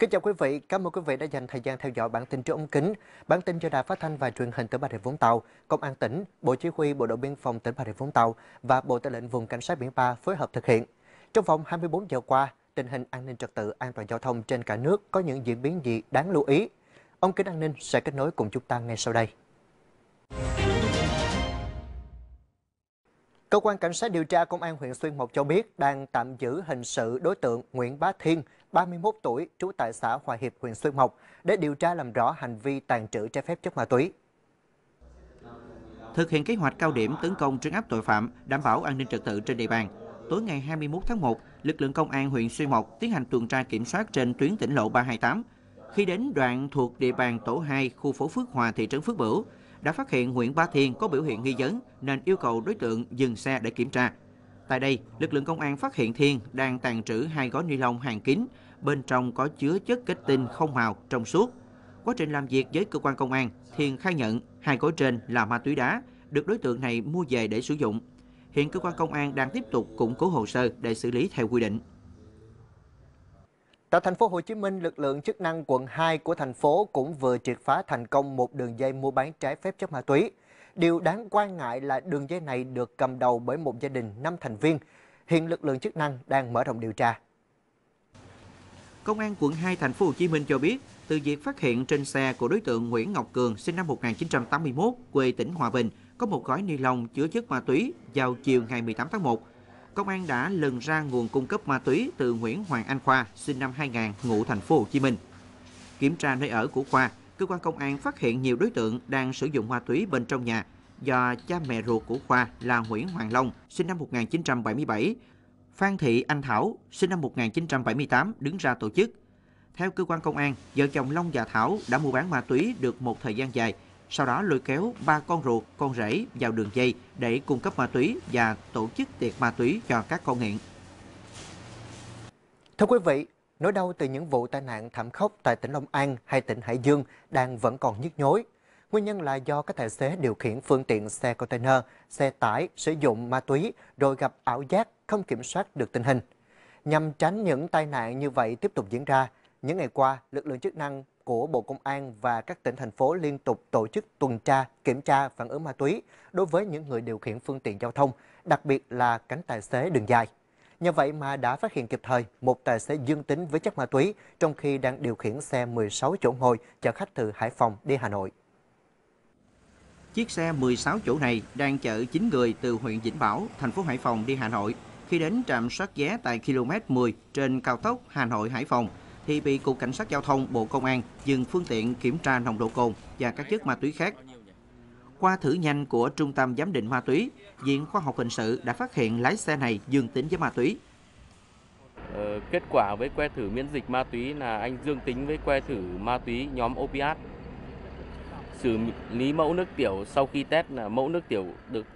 Kính chào quý vị, cảm ơn quý vị đã dành thời gian theo dõi bản tin trước ống kính. Bản tin do Đài Phát thanh và Truyền hình tỉnh Bà Rịa Vũng Tàu, Công an tỉnh, Bộ Chỉ huy Bộ đội Biên phòng tỉnh Bà Rịa Vũng Tàu và Bộ Tư lệnh Vùng Cảnh sát biển 3 phối hợp thực hiện. Trong vòng 24 giờ qua, tình hình an ninh trật tự, an toàn giao thông trên cả nước có những diễn biến gì đáng lưu ý? Ông kính an ninh sẽ kết nối cùng chúng ta ngay sau đây. Cơ quan Cảnh sát điều tra Công an huyện Xuyên Mộc cho biết đang tạm giữ hình sự đối tượng Nguyễn Bá Thiên, 31 tuổi, trú tại xã Hòa Hiệp, huyện Xuyên Mộc, để điều tra làm rõ hành vi tàn trữ trái phép chất ma túy. Thực hiện kế hoạch cao điểm tấn công trấn áp tội phạm, đảm bảo an ninh trật tự trên địa bàn, tối ngày 21 tháng 1, lực lượng công an huyện Xuyên Mộc tiến hành tuần tra kiểm soát trên tuyến tỉnh lộ 328. Khi đến đoạn thuộc địa bàn tổ 2, khu phố Phước Hòa, thị trấn Phước Bửu, đã phát hiện huyện Ba Thiên có biểu hiện nghi vấn nên yêu cầu đối tượng dừng xe để kiểm tra. Tại đây, lực lượng công an phát hiện Thiên đang tàn trữ hai gói ni lông hàng kín, bên trong có chứa chất kết tinh không màu trong suốt. Quá trình làm việc với cơ quan công an, Thiên khai nhận hai gói trên là ma túy đá, được đối tượng này mua về để sử dụng. Hiện cơ quan công an đang tiếp tục củng cố hồ sơ để xử lý theo quy định. Tại thành phố Hồ Chí Minh, lực lượng chức năng quận 2 của thành phố cũng vừa triệt phá thành công một đường dây mua bán trái phép chất ma túy. Điều đáng quan ngại là đường dây này được cầm đầu bởi một gia đình 5 thành viên. Hiện lực lượng chức năng đang mở rộng điều tra. Công an quận 2 thành phố Hồ Chí Minh cho biết, từ việc phát hiện trên xe của đối tượng Nguyễn Ngọc Cường sinh năm 1981 quê tỉnh Hòa Bình có một gói ni lông chứa chất ma túy vào chiều ngày 18 tháng 1. Công an đã lần ra nguồn cung cấp ma túy từ Nguyễn Hoàng Anh Khoa, sinh năm 2000, ngụ thành phố Hồ Chí Minh. Kiểm tra nơi ở của Khoa, cơ quan công an phát hiện nhiều đối tượng đang sử dụng ma túy bên trong nhà do cha mẹ ruột của Khoa là Nguyễn Hoàng Long, sinh năm 1977, Phan Thị Anh Thảo, sinh năm 1978, đứng ra tổ chức. Theo cơ quan công an, vợ chồng Long và Thảo đã mua bán ma túy được một thời gian dài, sau đó lôi kéo ba con ruột, con rể vào đường dây để cung cấp ma túy và tổ chức tiệc ma túy cho các con nghiện. Thưa quý vị, Nỗi đau từ những vụ tai nạn thảm khốc tại tỉnh Long An hay tỉnh Hải Dương đang vẫn còn nhức nhối. Nguyên nhân là do các tài xế điều khiển phương tiện xe container, xe tải sử dụng ma túy rồi gặp ảo giác không kiểm soát được tình hình. Nhằm tránh những tai nạn như vậy tiếp tục diễn ra, những ngày qua, lực lượng chức năng của Bộ Công an và các tỉnh thành phố liên tục tổ chức tuần tra, kiểm tra phản ứng ma túy đối với những người điều khiển phương tiện giao thông, đặc biệt là cánh tài xế đường dài. Nhờ vậy mà đã phát hiện kịp thời một tài xế dương tính với chất ma túy trong khi đang điều khiển xe 16 chỗ ngồi chở khách từ Hải Phòng đi Hà Nội. Chiếc xe 16 chỗ này đang chở 9 người từ huyện Vĩnh Bảo, thành phố Hải Phòng đi Hà Nội. Khi đến trạm soát vé tại km 10 trên cao tốc Hà Nội-Hải Phòng, thì bị Cục Cảnh sát Giao thông Bộ Công an dừng phương tiện kiểm tra nồng độ cồn và các chất ma túy khác qua thử nhanh của Trung tâm Giám định Ma túy, Viện Khoa học Hình sự đã phát hiện lái xe này dương tính với ma túy. Ờ, kết quả với que thử miễn dịch ma túy là anh dương tính với que thử ma túy nhóm opiat. Xử lý mẫu nước tiểu sau khi test là mẫu nước tiểu được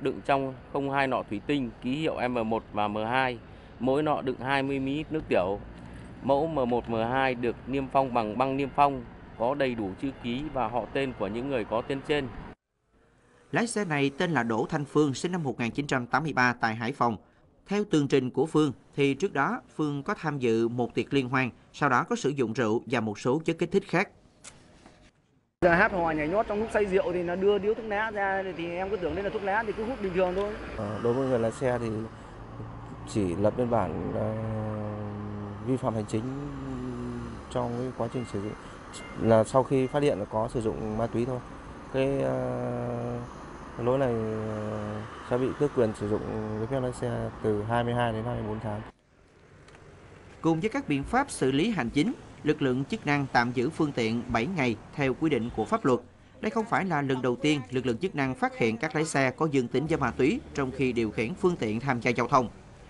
đựng trong không hai nọ thủy tinh ký hiệu M1 và M2, mỗi nọ đựng 20 ml nước tiểu. Mẫu M1 M2 được niêm phong bằng băng niêm phong có đầy đủ chữ ký và họ tên của những người có tên trên. Lái xe này tên là Đỗ Thanh Phương, sinh năm 1983 tại Hải Phòng. Theo tường trình của Phương, thì trước đó Phương có tham dự một tiệc liên hoan, sau đó có sử dụng rượu và một số chất kích thích khác. Giờ hát hòa nhảy nhót trong lúc say rượu thì nó đưa điếu thuốc lá ra thì em cứ tưởng đây là thuốc lá thì cứ hút bình thường thôi. Ờ, đối với người lái xe thì chỉ lập biên bản ờ, vi phạm hành chính trong cái quá trình sử dụng là sau khi phát hiện là có sử dụng ma túy thôi cái uh, lỗi này ờ, sẽ bị tước quyền sử dụng giấy phép lái xe từ 22 đến 24 tháng. Cùng với các biện pháp xử lý hành chính, lực lượng chức năng tạm giữ phương tiện 7 ngày theo quy định của pháp luật. Đây không phải là lần đầu tiên lực lượng chức năng phát hiện các lái xe có dương tính với ma túy trong khi điều khiển phương tiện tham gia giao thông.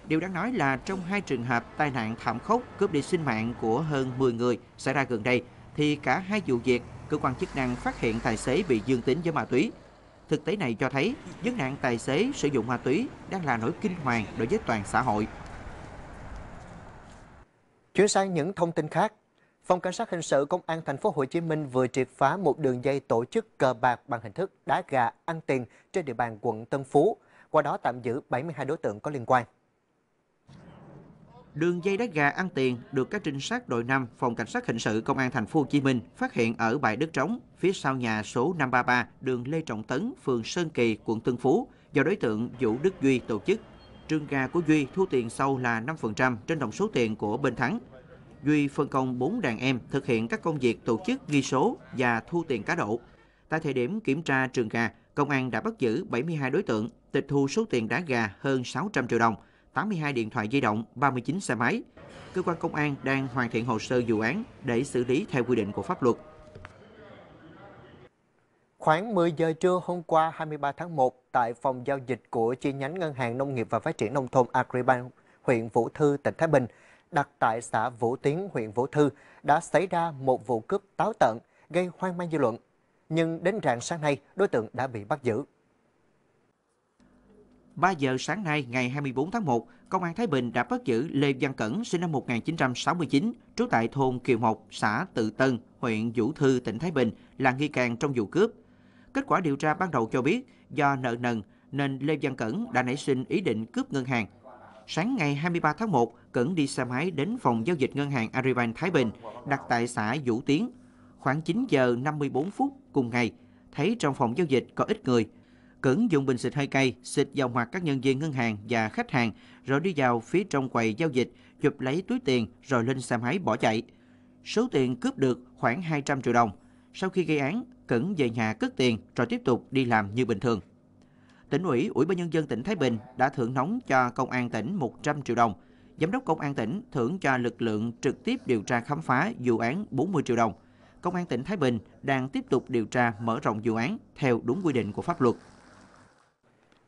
Điều đáng nói là trong hai trường hợp tai nạn thảm khốc cướp đi sinh mạng của hơn 10 người xảy ra gần đây, thì cả hai vụ việc cơ quan chức năng phát hiện tài xế bị dương tính với ma túy. Thực tế này cho thấy vấn nạn tài xế sử dụng ma túy đang là nỗi kinh hoàng đối với toàn xã hội. Chuyển sang những thông tin khác, Phòng Cảnh sát Hình sự Công an Thành phố Hồ Chí Minh vừa triệt phá một đường dây tổ chức cờ bạc bằng hình thức đá gà ăn tiền trên địa bàn quận Tân Phú, qua đó tạm giữ 72 đối tượng có liên quan đường dây đá gà ăn tiền được các trinh sát đội 5 phòng cảnh sát hình sự công an thành phố Hồ Chí Minh phát hiện ở bãi đất trống phía sau nhà số 533 đường Lê Trọng Tấn, phường Sơn Kỳ, quận Tân Phú do đối tượng Vũ Đức Duy tổ chức. Trường gà của Duy thu tiền sâu là 5% trên tổng số tiền của bên thắng. Duy phân công 4 đàn em thực hiện các công việc tổ chức ghi số và thu tiền cá độ. Tại thời điểm kiểm tra trường gà, công an đã bắt giữ 72 đối tượng, tịch thu số tiền đá gà hơn 600 triệu đồng – 82 điện thoại di động, 39 xe máy. Cơ quan công an đang hoàn thiện hồ sơ vụ án để xử lý theo quy định của pháp luật. Khoảng 10 giờ trưa hôm qua 23 tháng 1, tại phòng giao dịch của chi nhánh Ngân hàng Nông nghiệp và Phát triển Nông thôn Agribank, huyện Vũ Thư, tỉnh Thái Bình, đặt tại xã Vũ Tiến, huyện Vũ Thư, đã xảy ra một vụ cướp táo tợn gây hoang mang dư luận. Nhưng đến rạng sáng nay, đối tượng đã bị bắt giữ. 3 giờ sáng nay ngày 24 tháng 1, Công an Thái Bình đã bắt giữ Lê Văn Cẩn sinh năm 1969, trú tại thôn Kiều Mộc, xã Tự Tân, huyện Vũ Thư, tỉnh Thái Bình là nghi can trong vụ cướp. Kết quả điều tra ban đầu cho biết do nợ nần nên Lê Văn Cẩn đã nảy sinh ý định cướp ngân hàng. Sáng ngày 23 tháng 1, Cẩn đi xe máy đến phòng giao dịch ngân hàng Agribank Thái Bình, đặt tại xã Vũ Tiến. Khoảng 9 giờ 54 phút cùng ngày, thấy trong phòng giao dịch có ít người, Cẩn dùng bình xịt hơi cay, xịt vào mặt các nhân viên ngân hàng và khách hàng, rồi đi vào phía trong quầy giao dịch, chụp lấy túi tiền rồi lên xe máy bỏ chạy. Số tiền cướp được khoảng 200 triệu đồng. Sau khi gây án, Cẩn về nhà cất tiền rồi tiếp tục đi làm như bình thường. Tỉnh ủy, Ủy ban nhân dân tỉnh Thái Bình đã thưởng nóng cho công an tỉnh 100 triệu đồng. Giám đốc công an tỉnh thưởng cho lực lượng trực tiếp điều tra khám phá vụ án 40 triệu đồng. Công an tỉnh Thái Bình đang tiếp tục điều tra mở rộng vụ án theo đúng quy định của pháp luật.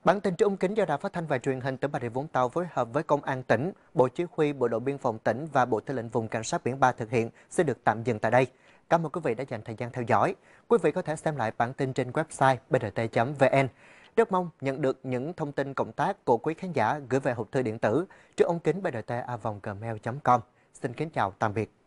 Bản tin trung kính do Đài Phát thanh và Truyền hình tỉnh Bà Rịa Vũng Tàu phối hợp với Công an tỉnh, Bộ Chỉ huy Bộ đội Biên phòng tỉnh và Bộ Tư lệnh Vùng Cảnh sát biển 3 thực hiện sẽ được tạm dừng tại đây. Cảm ơn quý vị đã dành thời gian theo dõi. Quý vị có thể xem lại bản tin trên website brt.vn. Rất mong nhận được những thông tin cộng tác của quý khán giả gửi về hộp thư điện tử trước ông kính brt com Xin kính chào, tạm biệt.